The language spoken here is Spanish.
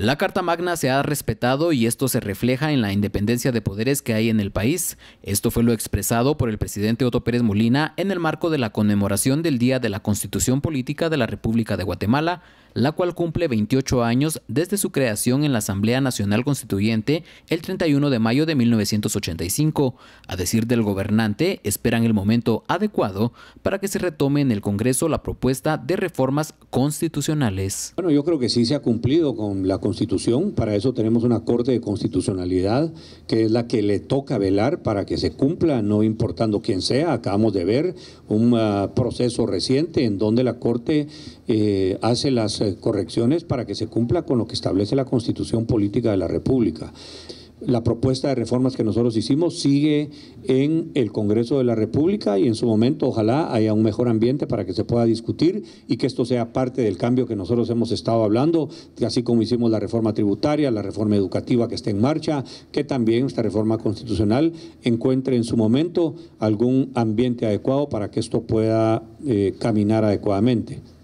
La Carta Magna se ha respetado y esto se refleja en la independencia de poderes que hay en el país. Esto fue lo expresado por el presidente Otto Pérez Molina en el marco de la conmemoración del Día de la Constitución Política de la República de Guatemala, la cual cumple 28 años desde su creación en la Asamblea Nacional Constituyente el 31 de mayo de 1985. A decir del gobernante, esperan el momento adecuado para que se retome en el Congreso la propuesta de reformas constitucionales. Bueno, yo creo que sí se ha cumplido con la Constitución, para eso tenemos una Corte de Constitucionalidad que es la que le toca velar para que se cumpla, no importando quién sea, acabamos de ver un ah, proceso reciente en donde la Corte eh, hace las eh, correcciones para que se cumpla con lo que establece la Constitución Política de la República. La propuesta de reformas que nosotros hicimos sigue en el Congreso de la República y en su momento ojalá haya un mejor ambiente para que se pueda discutir y que esto sea parte del cambio que nosotros hemos estado hablando, así como hicimos la reforma tributaria, la reforma educativa que está en marcha, que también esta reforma constitucional encuentre en su momento algún ambiente adecuado para que esto pueda eh, caminar adecuadamente.